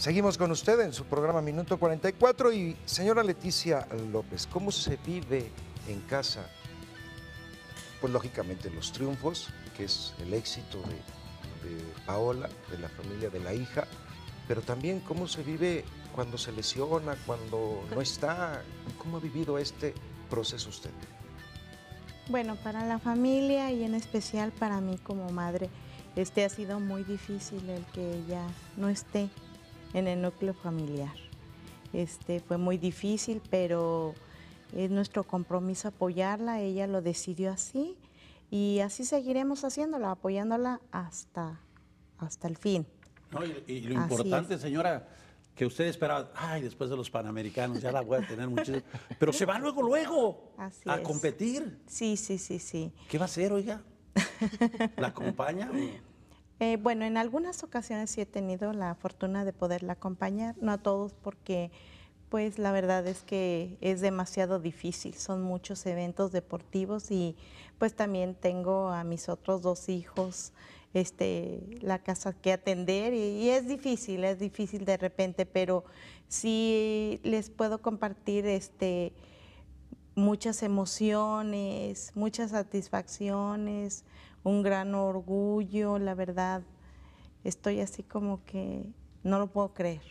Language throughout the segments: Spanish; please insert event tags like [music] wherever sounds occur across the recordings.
Seguimos con usted en su programa Minuto 44 y señora Leticia López, ¿cómo se vive en casa? Pues lógicamente los triunfos, que es el éxito de, Paola, de la familia, de la hija, pero también cómo se vive cuando se lesiona, cuando no está, cómo ha vivido este proceso usted. Bueno, para la familia y en especial para mí como madre, este ha sido muy difícil el que ella no esté en el núcleo familiar. Este, fue muy difícil, pero es nuestro compromiso apoyarla, ella lo decidió así y así seguiremos haciéndola, apoyándola hasta, hasta el fin. y, lo importante, señora, que usted esperaba, ay, después de los Panamericanos ya la voy a tener muchísimo, pero se va luego, luego a competir. Sí, sí, sí, sí. ¿Qué va a hacer, oiga? ¿La acompaña? Eh, bueno, en algunas ocasiones sí he tenido la fortuna de poderla acompañar, no a todos porque pues la verdad es que es demasiado difícil, son muchos eventos deportivos y pues también tengo a mis otros dos hijos, este, la casa que atender y es difícil, es difícil de repente, pero sí les puedo compartir este, muchas emociones, muchas satisfacciones, un gran orgullo, la verdad. Estoy así como que no lo puedo creer.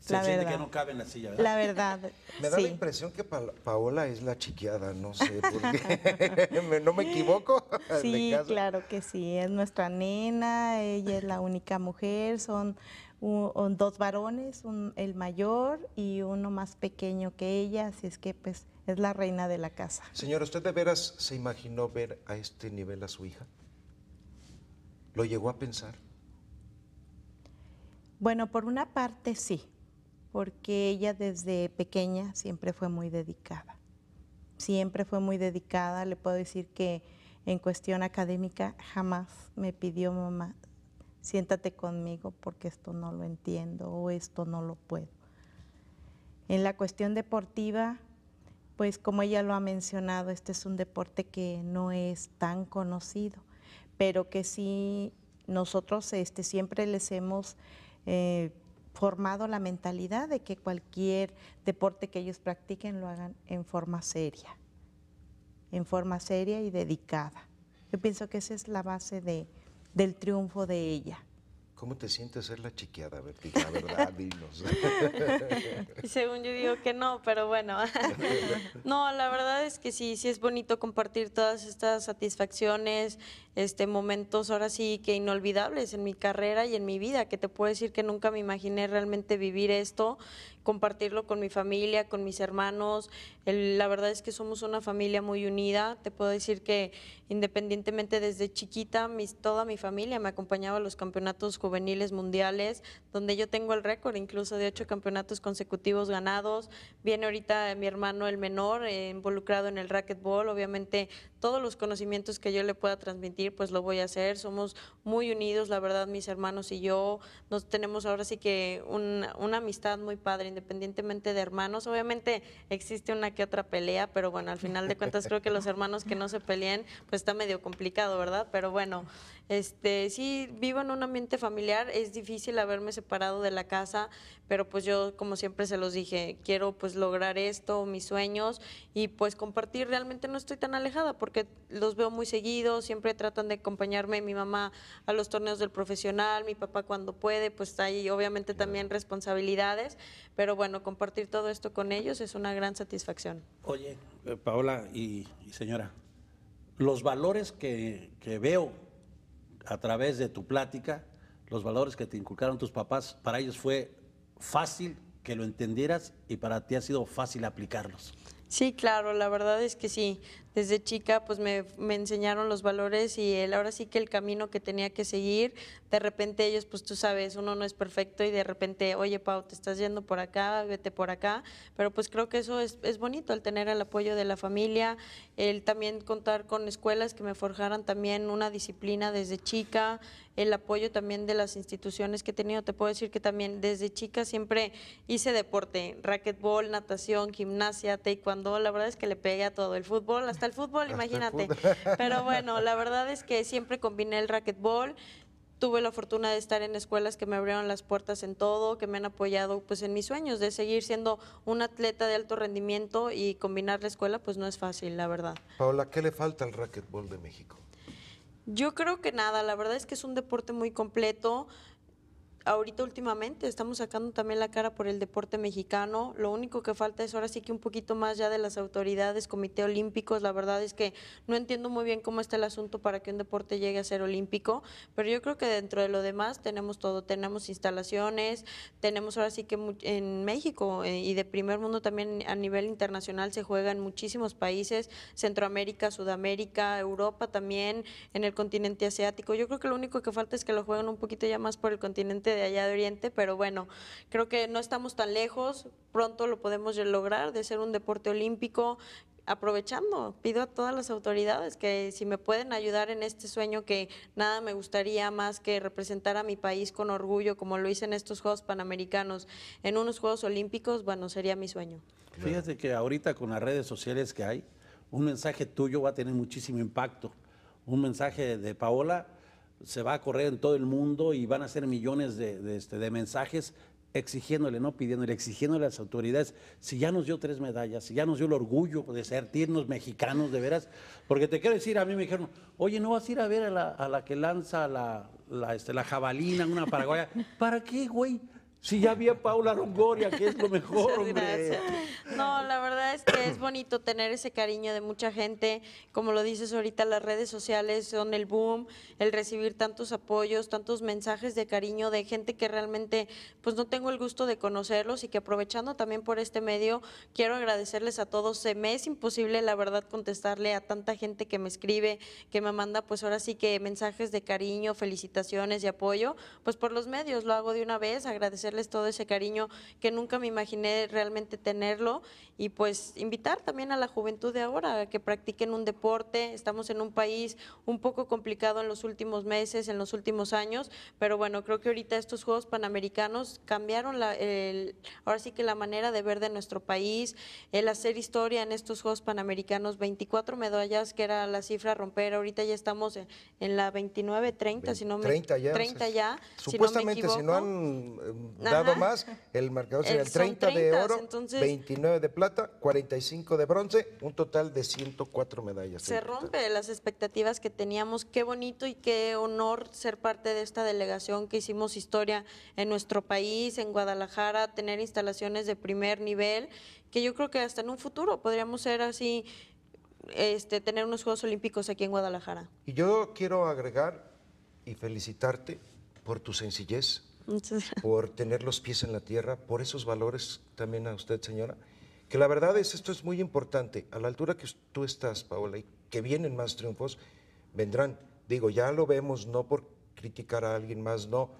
Se la siente verdad. que no cabe en la ¿verdad? La verdad. [laughs] me da la impresión que Paola es la chiquiada, no sé por qué. [laughs] ¿No me equivoco? [laughs] Sí, claro que sí. Es nuestra nena, ella es la única mujer, son dos varones, el mayor y uno más pequeño que ella, así es que pues es la reina de la casa. Señora, ¿usted de veras se imaginó ver a este nivel a su hija? ¿Lo llegó a pensar? Bueno, por una parte sí, porque ella desde pequeña siempre fue muy dedicada. Siempre fue muy dedicada, le puedo decir que en cuestión académica jamás me pidió mamá, siéntate conmigo porque esto no lo entiendo o esto no lo puedo. En la cuestión deportiva, pues como ella lo ha mencionado, este es un deporte que no es tan conocido, pero que sí nosotros este, siempre les hemos eh, formado la mentalidad de que cualquier deporte que ellos practiquen lo hagan en forma seria, en forma seria y dedicada. Yo pienso que esa es la base de, del triunfo de ella. ¿Cómo te sientes ser la chiquiada, verdad, [laughs] dinos. Según yo digo que no, pero bueno. [laughs] no, la verdad es que sí, sí es bonito compartir todas estas satisfacciones, este momentos ahora sí que inolvidables en mi carrera y en mi vida, que te puedo decir que nunca me imaginé realmente vivir esto, compartirlo con mi familia, con mis hermanos. la verdad es que somos una familia muy unida. Te puedo decir que independientemente desde chiquita, toda mi familia me acompañaba a los campeonatos juveniles mundiales, donde yo tengo el récord incluso de ocho campeonatos consecutivos ganados. Viene ahorita mi hermano el menor eh, involucrado en el racquetball, obviamente todos los conocimientos que yo le pueda transmitir, pues lo voy a hacer. Somos muy unidos, la verdad, mis hermanos y yo. Nos tenemos ahora sí que una amistad muy padre, independientemente de hermanos. Obviamente existe una que otra pelea, pero bueno, al final de cuentas creo que los hermanos que no se peleen, pues está medio complicado, ¿verdad? Pero bueno, este, sí, vivo en un ambiente familiar. Es difícil haberme separado de la casa, pero pues yo, como siempre se los dije, quiero pues lograr esto, mis sueños y pues compartir. Realmente no estoy tan alejada porque porque los veo muy seguidos, siempre tratan de acompañarme mi mamá a los torneos del profesional, mi papá cuando puede, pues ahí obviamente también responsabilidades, pero bueno, compartir todo esto con ellos es una gran satisfacción. Oye, eh, Paola y, y señora, los valores que, que veo a través de tu plática, los valores que te inculcaron tus papás, para ellos fue fácil que lo entendieras y para ti ha sido fácil aplicarlos. Sí, claro, la verdad es que sí. Desde chica pues me, enseñaron los valores y ahora sí que el camino que tenía que seguir, de repente ellos pues tú sabes, uno no es perfecto y de repente, oye Pau, te estás yendo por acá, vete por acá, pero pues creo que eso es, es bonito, el tener el apoyo de la familia, el también contar con escuelas que me forjaran también una disciplina desde chica, el apoyo también de las instituciones que he tenido, te puedo decir que también desde chica siempre hice deporte, racquetball, natación, gimnasia, taekwondo la verdad es que le pegué a todo, el fútbol, hasta el fútbol, imagínate. [laughs] Pero bueno, la verdad es que siempre combiné el racquetball, tuve la fortuna de estar en escuelas que me abrieron las puertas en todo, que me han apoyado pues en mis sueños de seguir siendo un atleta de alto rendimiento y combinar la escuela pues no es fácil, la verdad. Paola, ¿qué le falta al racquetbol de México? Yo creo que nada, la verdad es que es un deporte muy completo ahorita últimamente estamos sacando también la cara por el deporte mexicano. Lo único que falta es ahora sí que un poquito más ya de las autoridades, comité olímpicos. La verdad es que no entiendo muy bien cómo está el asunto para que un deporte llegue a ser olímpico, pero yo creo que dentro de lo demás tenemos todo. Tenemos instalaciones, tenemos ahora sí que en México eh, y de primer mundo también a nivel internacional se juega en muchísimos países, Centroamérica, Sudamérica, Europa también, en el continente asiático. Yo creo que lo único que falta es que lo jueguen un poquito ya más por el continente de allá de Oriente, pero bueno, creo que no estamos tan lejos, pronto lo podemos lograr de ser un deporte olímpico. Aprovechando, pido a todas las autoridades que si me pueden ayudar en este sueño que nada me gustaría más que representar a mi país con orgullo como lo hice en estos Juegos Panamericanos, en unos Juegos Olímpicos, bueno, sería mi sueño. Fíjate que ahorita con las redes sociales que hay, un mensaje tuyo va a tener muchísimo impacto. Un mensaje de Paola se va a correr en todo el mundo y van a ser millones de, este, de mensajes exigiéndole, no pidiéndole, exigiéndole a las autoridades, si ya nos dio tres medallas, si ya nos dio el orgullo de ser tiernos mexicanos de veras, porque te quiero decir, a mí me dijeron, oye, ¿no vas a ir a ver a la, que lanza la, la, este, la jabalina, una paraguaya? [laughs] ¿Para qué, güey? sí, ya había Paula Longoria, que es lo mejor, hombre. No, la verdad es que es bonito tener ese cariño de mucha gente. Como lo dices ahorita, las redes sociales son el boom, el recibir tantos apoyos, tantos mensajes de cariño de gente que realmente pues no tengo el gusto de conocerlos y que aprovechando también por este medio, quiero agradecerles a todos. Se me es imposible, la verdad, contestarle a tanta gente que me escribe, que me manda pues ahora sí que mensajes de cariño, felicitaciones y apoyo. Pues por los medios lo hago de una vez, agradecer les todo ese cariño que nunca me imaginé realmente tenerlo y pues invitar también a la juventud de ahora a que practiquen un deporte. Estamos en un país un poco complicado en los últimos meses, en los últimos años, pero bueno, creo que ahorita estos Juegos Panamericanos cambiaron la, ahora sí que la manera de ver de nuestro país, el hacer historia en estos Juegos Panamericanos, 24 medallas, que era la cifra romper, ahorita ya estamos en, la 29, 30, si no me 30 ya. 30 ya. Supuestamente, si no, me equivoco, si no han em, dado más, el marcador sería el 30 de oro, 29 de plata, 45 de bronce, un total de 104 medallas. Se rompe las expectativas que teníamos, qué bonito y qué honor ser parte de esta delegación que hicimos historia en nuestro país, en Guadalajara, tener instalaciones de primer nivel, que yo creo que hasta en un futuro podríamos ser así. Este, tener unos Juegos Olímpicos aquí en Guadalajara. Y yo quiero agregar y felicitarte por tu sencillez, por tener los pies en la tierra, por esos valores también a usted, señora. Que la verdad es, esto es muy importante. A la altura que tú estás, Paola, y que vienen más triunfos, vendrán. Digo, ya lo vemos, no por criticar a alguien más, no.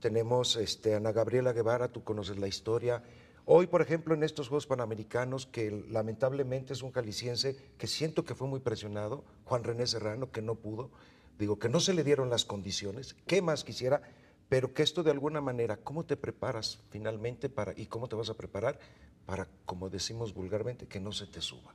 Tenemos este, Ana Gabriela Guevara, tú conoces la historia. Hoy, por ejemplo, en estos Juegos Panamericanos, que lamentablemente es un caliciense que siento que fue muy presionado, Juan René Serrano, que no pudo, digo, que no se le dieron las condiciones. ¿Qué más quisiera? pero que esto de alguna manera, ¿cómo te preparas finalmente para y cómo te vas a preparar para, como decimos vulgarmente, que no se te suba?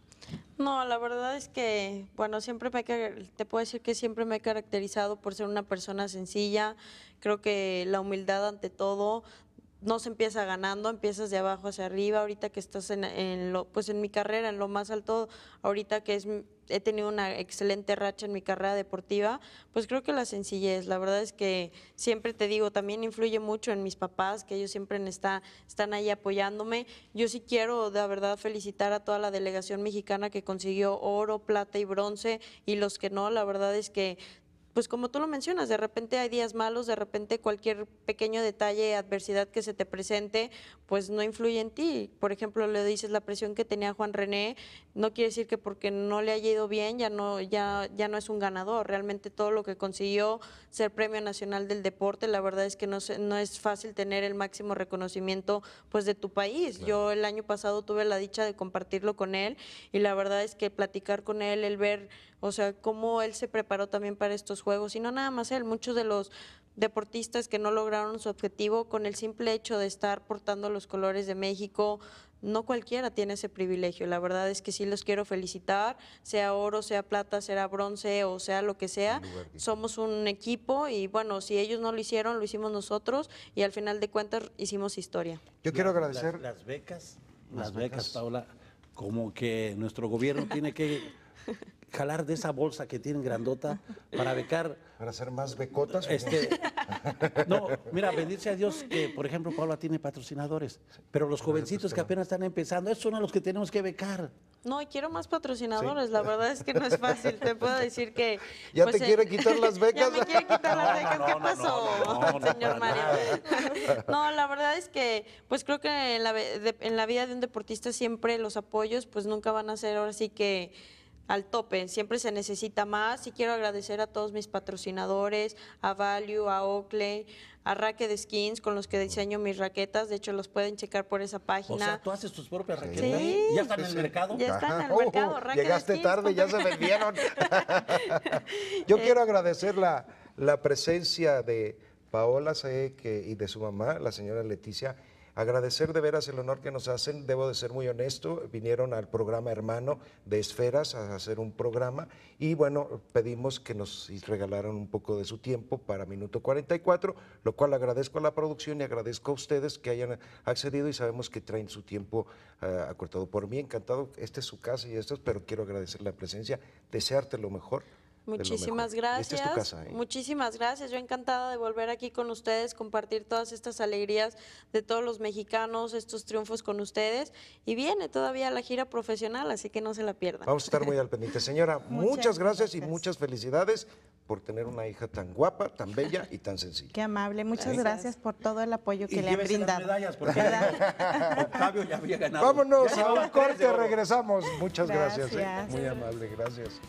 No, la verdad es que, bueno, siempre me te puedo decir que siempre me he caracterizado por ser una persona sencilla. Creo que la humildad ante todo, no se empieza ganando, empiezas de abajo hacia arriba, ahorita que estás en, lo, pues en mi carrera, en lo más alto, ahorita que es, he tenido una excelente racha en mi carrera deportiva, pues creo que la sencillez, la verdad es que siempre te digo, también influye mucho en mis papás, que ellos siempre están ahí apoyándome. Yo sí quiero, de verdad, felicitar a toda la delegación mexicana que consiguió oro, plata y bronce, y los que no, la verdad es que pues como tú lo mencionas, de repente hay días malos, de repente cualquier pequeño detalle, adversidad que se te presente, pues no influye en ti. Por ejemplo, le dices la presión que tenía Juan René, no quiere decir que porque no le haya ido bien ya no, ya, ya no es un ganador. Realmente todo lo que consiguió ser Premio Nacional del Deporte, la verdad es que no, no es fácil tener el máximo reconocimiento pues de tu país. Yo el año pasado tuve la dicha de compartirlo con él y la verdad es que platicar con él, el ver, o sea, cómo él se preparó también para estos Juegos, y no nada más él, muchos de los deportistas que no lograron su objetivo con el simple hecho de estar portando los colores de México. No cualquiera tiene ese privilegio, la verdad es que sí los quiero felicitar, sea oro, sea plata, sea bronce o sea lo que sea, somos un equipo y bueno, si ellos no lo hicieron, lo hicimos nosotros y al final de cuentas hicimos historia. Yo quiero agradecer... Las, becas, las, becas, Paula, como que nuestro gobierno tiene que jalar de esa bolsa que tienen grandota para becar. Para hacer más becotas. Este, no, mira, bendice a Dios que, por ejemplo, Paula tiene patrocinadores, pero los jovencitos este que apenas están empezando, esos son los que tenemos que becar. No, quiero más patrocinadores, la verdad es que no es fácil, te puedo decir que... [laughs] ¿Ya pues, te eh, quiere quitar las becas? [laughs] ya me quiere quitar las becas, no, ¿qué pasó, señor Mario? [laughs] no, la verdad es que, pues creo que en la, en la vida de un deportista siempre los apoyos, pues nunca van a ser ahora sí que al tope, siempre se necesita más y quiero agradecer a todos mis patrocinadores, a Value, a Oakley, a Racket Skins con los que diseño mis raquetas, de hecho los pueden checar por esa página. O sea, tú haces tus propias raquetas, sí. ya están en el mercado. Ya están en el mercado, oh, oh, Llegaste tarde, ya se vendieron. [laughs] Yo quiero agradecer la, presencia de Paola Saeque y de su mamá, la señora Leticia Agradecer de veras el honor que nos hacen, debo de ser muy honesto, vinieron al programa hermano de Esferas a hacer un programa y bueno, pedimos que nos regalaran un poco de su tiempo para Minuto 44, lo cual agradezco a la producción y agradezco a ustedes que hayan accedido y sabemos que traen su tiempo eh, acortado por mí, encantado, este es su casa y esto, pero quiero agradecer la presencia, desearte lo mejor Muchísimas gracias. ¿eh? Muchísimas gracias. Yo encantada de volver aquí con ustedes, compartir todas estas alegrías de todos los mexicanos, estos triunfos con ustedes. Y viene todavía la gira profesional, así que no se la pierdan. Vamos a estar muy al pendiente. Señora, [laughs] muchas, gracias, y muchas felicidades por tener una hija tan guapa, tan bella y tan sencilla. [laughs] Qué amable. Muchas gracias, por todo el apoyo que le han brindado. porque [laughs] ya ganado. Vámonos a un corte, regresamos. Muchas gracias. ¿eh? gracias Muy amable, gracias.